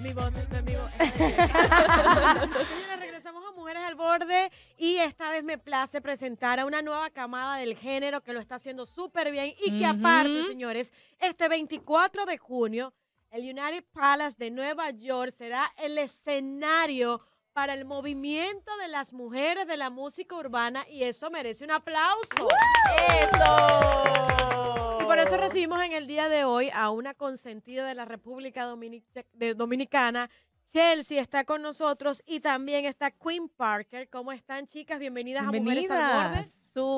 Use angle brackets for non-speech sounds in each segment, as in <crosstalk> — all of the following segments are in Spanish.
mi voz, es mi <laughs> Señores, regresamos a Mujeres al Borde y esta vez me place presentar a una nueva camada del género que lo está haciendo súper bien y que aparte, señores, este 24 de junio, el United Palace de Nueva York será el escenario para el movimiento de las mujeres de la música urbana y eso merece un aplauso. ¡Eso! eso recibimos en el día de hoy a una consentida de la República Dominicana. Chelsea está con nosotros y también está Queen Parker. ¿Cómo están, chicas? Bienvenidas, Bienvenidas. a Mujeres al Borde.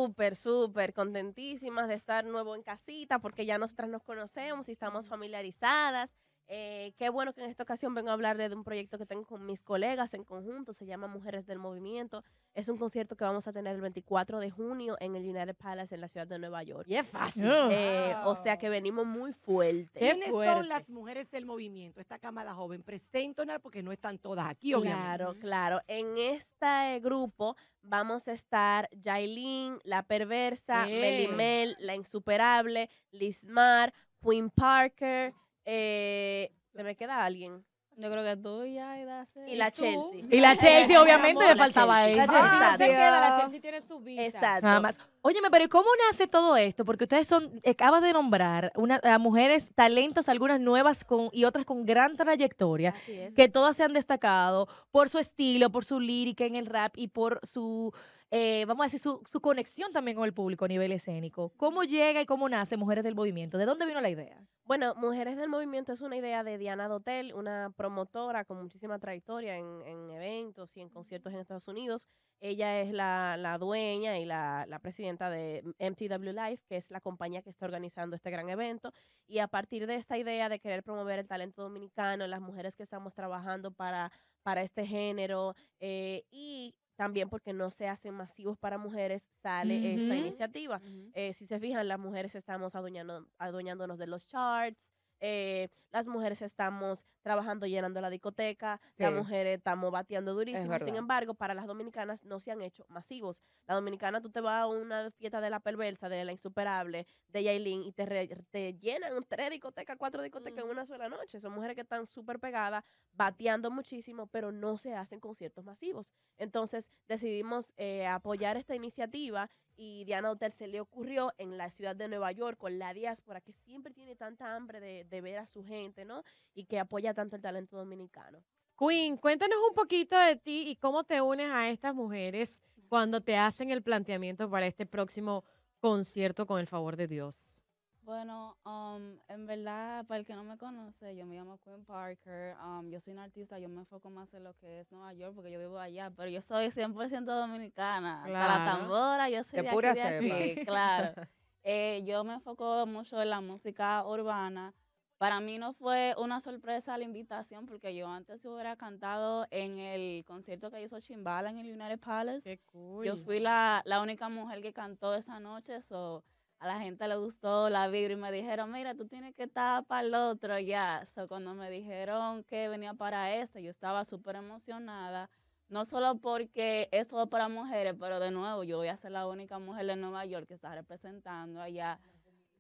Súper, súper contentísimas de estar nuevo en casita porque ya nosotras nos conocemos y estamos familiarizadas eh, qué bueno que en esta ocasión vengo a hablar de un proyecto que tengo con mis colegas en conjunto, se llama Mujeres del Movimiento. Es un concierto que vamos a tener el 24 de junio en el United Palace en la ciudad de Nueva York. Y es fácil. Eh, o sea que venimos muy fuerte. ¿Quiénes son las mujeres del movimiento? Esta cámara joven, preséntonos porque no están todas aquí, obviamente. Claro, claro. En este grupo vamos a estar Jailin, La Perversa, Melimel, eh. La Insuperable, Lismar, Queen Parker, eh, se me queda alguien. Yo creo que tú ya Y la Chelsea. Y la Chelsea, obviamente, le faltaba ella. La se queda, la Chelsea tiene su vida Nada más. Óyeme, pero ¿y cómo nace todo esto? Porque ustedes son, acabas de nombrar una, a mujeres talentos, algunas nuevas con, y otras con gran trayectoria, que todas se han destacado por su estilo, por su lírica en el rap y por su eh, vamos a decir, su, su, conexión también con el público a nivel escénico. ¿Cómo llega y cómo nace Mujeres del Movimiento? ¿De dónde vino la idea? Bueno, Mujeres del Movimiento es una idea de Diana Dotel, una promotora con muchísima trayectoria en, en eventos y en conciertos en Estados Unidos. Ella es la, la dueña y la, la, presidenta de MTW Life, que es la compañía que está organizando este gran evento. Y a partir de esta idea de querer promover el talento dominicano, las mujeres que estamos trabajando para, para este género eh, y también porque no se hacen masivos para mujeres, sale esta iniciativa. Eh, si se fijan, las mujeres estamos adueñando, adueñándonos de los charts, eh, las mujeres estamos trabajando llenando la discoteca, las mujeres estamos bateando durísimo. Sin embargo, para las dominicanas no se han hecho masivos. La dominicana, tú te vas a una fiesta de la perversa, de la insuperable, de Yailin, y te, llenan tres discotecas, cuatro discotecas en mm. una sola noche. Son mujeres que están súper pegadas, bateando muchísimo, pero no se hacen conciertos masivos. Entonces decidimos eh, apoyar esta iniciativa y Diana Hotel se le ocurrió en la ciudad de Nueva York con la diáspora que siempre tiene tanta hambre de, de ver a su gente, ¿no? Y que apoya tanto el talento dominicano. Queen, cuéntanos un poquito de ti y cómo te unes a estas mujeres cuando te hacen el planteamiento para este próximo concierto con el favor de Dios. Bueno, um, en verdad, para el que no me conoce, yo me llamo Quinn Parker. Um, yo soy una artista, yo me enfoco más en lo que es Nueva York porque yo vivo allá, pero yo soy 100% dominicana. Para la tambora, yo soy de, de <laughs> claro. Eh, yo me enfoco mucho en la música urbana. Para mí no fue una sorpresa la invitación porque yo antes hubiera cantado en el concierto que hizo Chimbala en el United Palace. Qué cool. Yo fui la, la única mujer que cantó esa noche, eso a la gente le gustó la vibra y me dijeron, mira, tú tienes que estar para el otro ya. So, cuando me dijeron que venía para este, yo estaba súper emocionada, no solo porque es todo para mujeres, pero de nuevo, yo voy a ser la única mujer de Nueva York que está representando allá.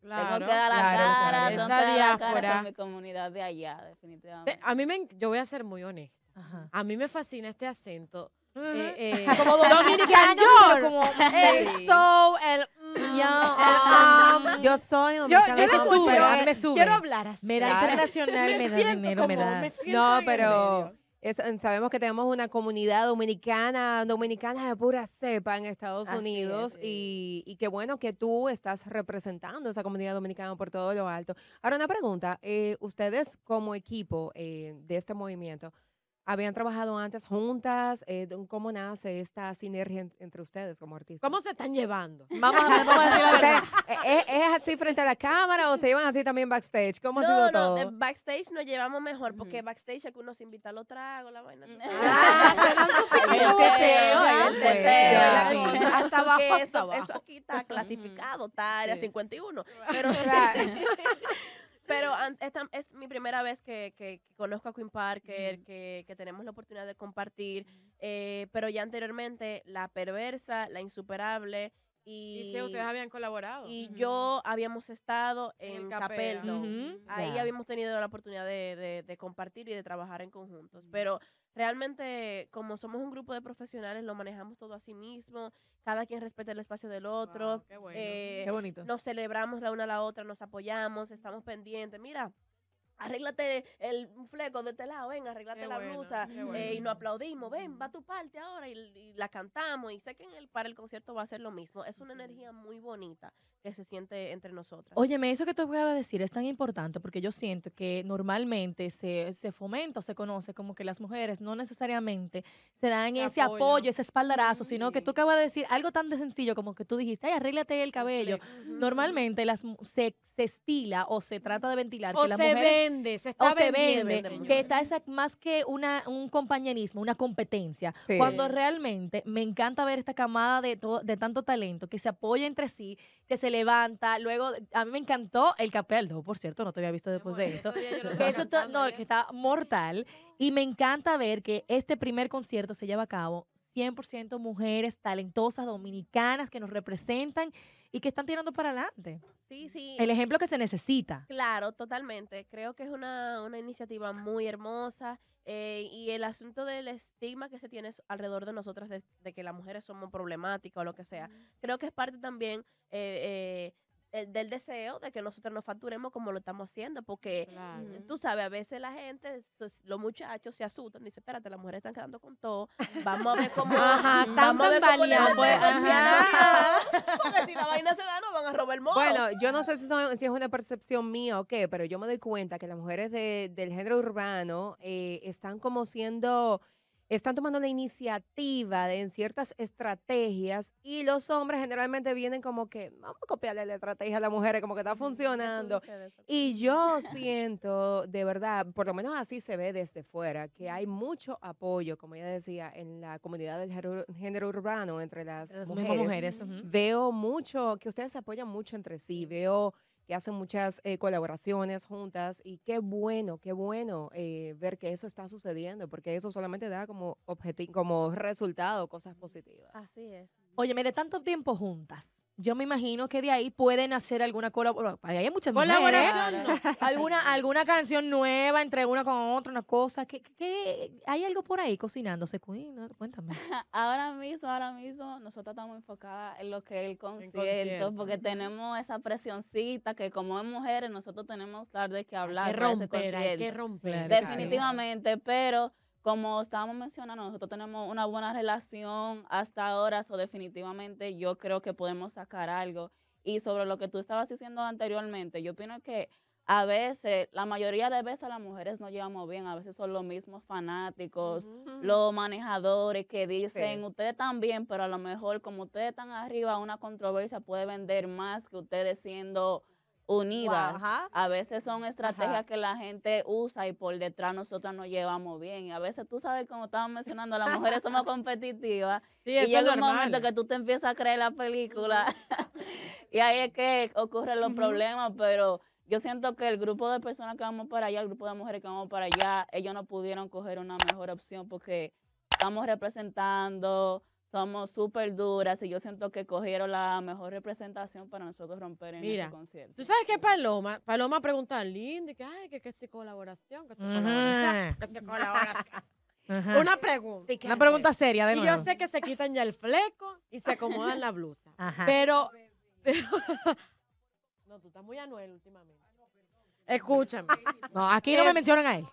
Claro, tengo que dar la cara, claro. Esa La mi comunidad de allá, definitivamente. A mí me, yo voy a ser muy honesta. A mí me fascina este acento. como Dominican el el... <laughs> Yo, soy dominicana. Eh, Quiero hablar así. Me da internacional, me, da dinero, me da. no, pero sabemos que tenemos una comunidad dominicana, dominicana de pura cepa en Estados Unidos y, qué bueno que tú estás representando esa comunidad dominicana por todo lo alto. Ahora una pregunta, eh, ustedes como equipo eh, de este movimiento, habían trabajado antes juntas, eh, cómo nace esta sinergia entre ustedes como artistas. ¿Cómo se están llevando? Vamos a, <laughs> vamos a la eh, eh, ¿Es, así frente a la cámara o se llevan así también backstage? ¿Cómo no, ha sido no, todo? backstage nos llevamos mejor porque backstage es que uno se invita a lo tragos, la vaina. Mm. Ah, se <laughs> el teteo. El teteo hasta abajo, eso, abajo. eso aquí está clasificado, está área 51. <laughs> Pero, pero esta es mi primera vez que, que, conozco a Queen Parker, que, que, tenemos la oportunidad de compartir. Eh, pero ya anteriormente, la perversa, la insuperable. Y, y ustedes habían colaborado. Y yo habíamos estado en, en Capeldo. Ahí habíamos tenido la oportunidad de, de, compartir y de trabajar en conjuntos. Pero realmente como somos un grupo de profesionales lo manejamos todo a sí mismo, cada quien respeta el espacio del otro, eh, qué bonito. nos celebramos la una a la otra, nos apoyamos, estamos pendientes, mira, arréglate el fleco de este lado, ven, arréglate la blusa, eh, y nos aplaudimos, ven, va tu parte ahora, y, la cantamos, y sé que en el, para el concierto va a ser lo mismo. Es una energía muy bonita que se siente entre nosotras. me eso que te voy a decir es tan importante, porque yo siento que normalmente se, fomenta o se conoce como que las mujeres no necesariamente se dan ese, apoyo. ese espaldarazo, sino que tú acabas de decir algo tan de sencillo como que tú dijiste, ay, arréglate el cabello. Normalmente las, se, estila o se trata de ventilar que las mujeres se o se vende, que está esa, más que una, un compañerismo, una competencia. Cuando realmente me encanta ver esta camada de, de tanto talento que se apoya entre sí, que se levanta. Luego, a mí me encantó el capeldo, por cierto, no te había visto después de eso. <laughs> Que eso no, que ¿eh? está mortal. Y me encanta ver que este primer concierto se lleva a cabo 100% mujeres talentosas dominicanas que nos representan y que están tirando para adelante. Sí, sí. El ejemplo que se necesita. Claro, totalmente. Creo que es una, una iniciativa muy hermosa. Eh, y el asunto del estigma que se tiene alrededor de nosotras de, que las mujeres somos problemáticas o lo que sea, creo que es parte también eh, eh eh, del deseo de que nosotros nos facturemos como lo estamos haciendo, porque tú sabes, a veces la gente, los muchachos se asustan, dicen, espérate, las mujeres están quedando con todo, vamos a ver <laughs> cómo... Ajá, están vamos <laughs> porque si la vaina se da, nos van a robar el Bueno, yo no sé si, es una percepción mía o qué, pero yo me doy cuenta que las mujeres del género urbano eh, están como siendo están tomando la iniciativa de, en ciertas estrategias y los hombres generalmente vienen como que vamos a copiarle la estrategia a las mujeres, como que está funcionando. Y yo siento, de verdad, por lo menos así se ve desde fuera, que hay mucho apoyo, como ya decía, en la comunidad del género, urbano entre las, mujeres. Veo mucho, que ustedes apoyan mucho entre sí, veo hacen muchas eh, colaboraciones juntas y qué bueno, qué bueno eh, ver que eso está sucediendo, porque eso solamente da como, como resultado cosas positivas. Así es me de tanto tiempo juntas, yo me imagino que de ahí pueden hacer alguna colaboración. Hay muchas mujeres. alguna, alguna canción nueva entre una con otra, una cosa. ¿Qué, hay algo por ahí cocinándose, Cuéntame. <laughs> ahora mismo, ahora mismo, nosotros estamos enfocadas en lo que es el concierto, porque tenemos esa presioncita que como es mujeres nosotros tenemos tarde que hablar. que romper, que romper. Definitivamente, pero como estábamos mencionando, nosotros tenemos una buena relación hasta ahora, so definitivamente yo creo que podemos sacar algo. Y sobre lo que tú estabas diciendo anteriormente, yo opino que a veces, la mayoría de veces las mujeres no llevamos bien, a veces son los mismos fanáticos, los manejadores que dicen, ustedes ustedes bien, pero a lo mejor como ustedes están arriba, una controversia puede vender más que ustedes siendo unidas. a veces son estrategias que la gente usa y por detrás nosotras nos llevamos bien. Y a veces tú sabes, como estaba mencionando, las mujeres somos <laughs> competitivas. Sí, y llega el momento que tú te empiezas a creer la película <laughs> y ahí es que ocurren los problemas, pero... Yo siento que el grupo de personas que vamos para allá, el grupo de mujeres que vamos para allá, ellos no pudieron coger una mejor opción porque estamos representando, somos súper duras y yo siento que cogieron la mejor representación para nosotros romper en ese concierto. ¿Tú sabes qué Paloma? Paloma pregunta linda, que ay, que qué colaboración, que si colaboración, que colaboración. <laughs> Una pregunta. Una pregunta seria de nuevo. Y yo sé que se quitan ya el fleco y se acomodan la blusa. Pero, <laughs> pero <laughs> no, tú estás muy anuel últimamente. Escúchame. No, aquí no me mencionan a él.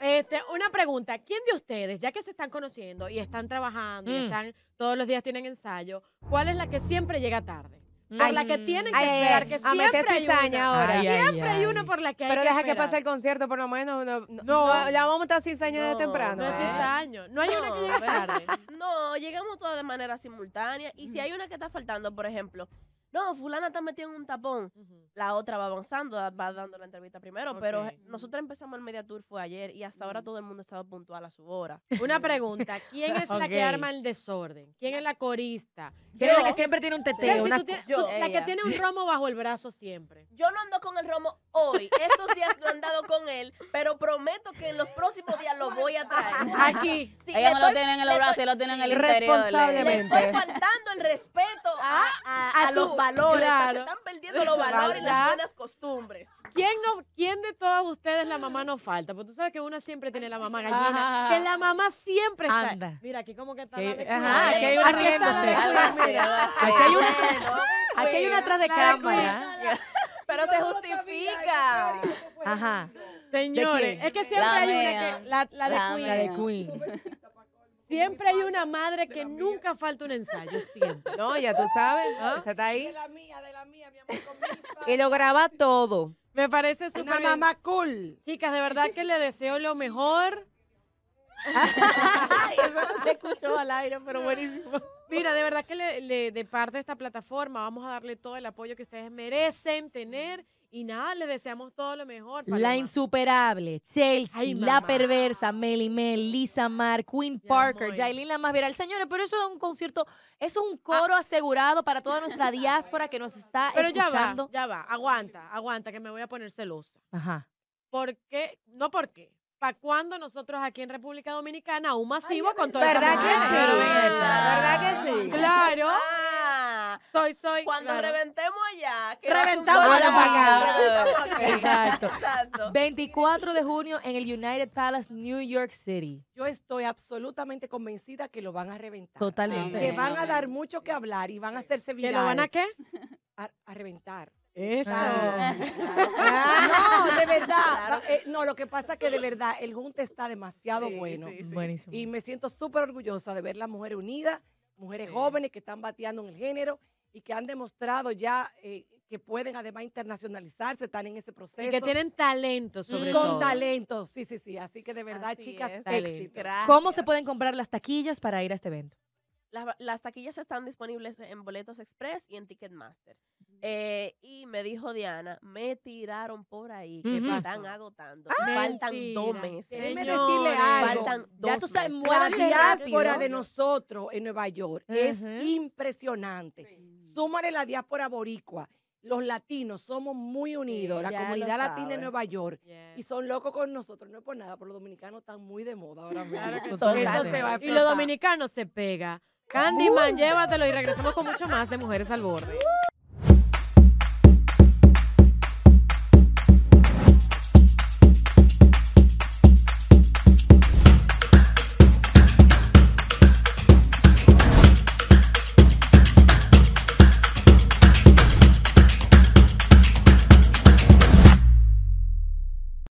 Este, una pregunta. ¿Quién de ustedes, ya que se están conociendo y están trabajando y mm. están, todos los días tienen ensayo, cuál es la que siempre llega tarde? Por la que tienen que esperar, que siempre hay una. Siempre hay una por la que Pero deja que pase el concierto, por lo menos. No, ya vamos a estar años de temprano. No es ¿eh? cizaño. No hay una que llega llegue tarde. No, llegamos todas de manera simultánea. Y si hay una que está faltando, por ejemplo, no, fulana está metida en un tapón. La otra va avanzando, va dando la entrevista primero, pero nosotros empezamos el media tour fue ayer y hasta ahora todo el mundo ha estado puntual a su hora. Una pregunta, ¿quién es la que arma el desorden? ¿Quién es la corista? ¿Quién es la que siempre tiene un teteo? la que tiene un romo bajo el brazo siempre. Yo no ando con el romo hoy, estos días no he andado con él, pero prometo que en los próximos días lo voy a traer. Aquí. Sí, Ella no lo tienen en el brazo, lo tienen en el interior. Responsablemente. estoy faltando el respeto a, a, a los valores. Se están perdiendo los <laughs> valores y las buenas costumbres. ¿Quién, no, ¿Quién de todas ustedes la mamá no falta? Porque tú sabes que una siempre tiene la mamá gallina. Que la mamá siempre está. Anda. Mira, aquí como que está. ajá, aquí hay una riéndose. Aquí hay una, aquí hay una atrás <laughs> de <laughs> cámara. Pero se justifica. Ajá. Señores, es que siempre hay una La, de queens La de Queen. Siempre hay una madre que nunca falta un ensayo, siempre. No, ya tú sabes, ¿Ah? está ahí. Y lo graba todo. Me parece súper Una mamá cool. Chicas, de verdad que le deseo lo mejor. <laughs> se escuchó al aire, pero buenísimo. Mira, de verdad que de parte de esta plataforma vamos a darle todo el apoyo que ustedes merecen tener y nada, le deseamos todo lo mejor. La insuperable, Chelsea, La Perversa, Melimel, Mel, Lisa Mar, Queen Parker, Jailin la más viral. Señores, pero eso es un concierto, eso es un ah. coro asegurado para toda nuestra diáspora que nos está pero escuchando. ya va, ya va, aguanta, aguanta, que me voy a poner celosa. Ajá. ¿Por qué? No, ¿por qué? ¿Para cuándo nosotros aquí en República Dominicana un masivo con todo ¿Verdad que sí? ¿Verdad que sí? Claro soy, soy. Cuando reventemos allá. Que reventamos para acá. Exacto. 24 de junio en el United Palace, New York City. Yo estoy absolutamente convencida que lo van a reventar. Totalmente. Que van a dar mucho que hablar y van a hacerse bien ¿Que lo van a qué? a, reventar. Eso. Ah. No, de verdad. Eh, no, lo que pasa es que de verdad el junte está demasiado bueno. Buenísimo. Y me siento súper orgullosa de ver las mujeres unidas, mujeres jóvenes que están bateando en el género y que han demostrado ya eh, que pueden además internacionalizarse, están en ese proceso. Y que tienen talento, sobre todo. Con talento, sí, sí, sí. Así que de verdad, chicas, éxito. ¿Cómo se pueden comprar las taquillas para ir a este evento? Las, taquillas están disponibles en Boletos Express y en Ticketmaster. Mm. Eh, y me dijo Diana, me tiraron por ahí, que me están agotando. faltan dos meses. Déjeme decirle algo. Faltan dos ya tú sabes, La diáspora de nosotros en Nueva York es impresionante súmale la diáspora boricua. Los latinos somos muy unidos, la comunidad latina en Nueva York, y son locos con nosotros. No es por nada, pero los dominicanos están muy de moda ahora <laughs> mismo. eso se va a y los dominicanos se pega. Candyman, llévatelo y regresamos con mucho más de Mujeres al Borde.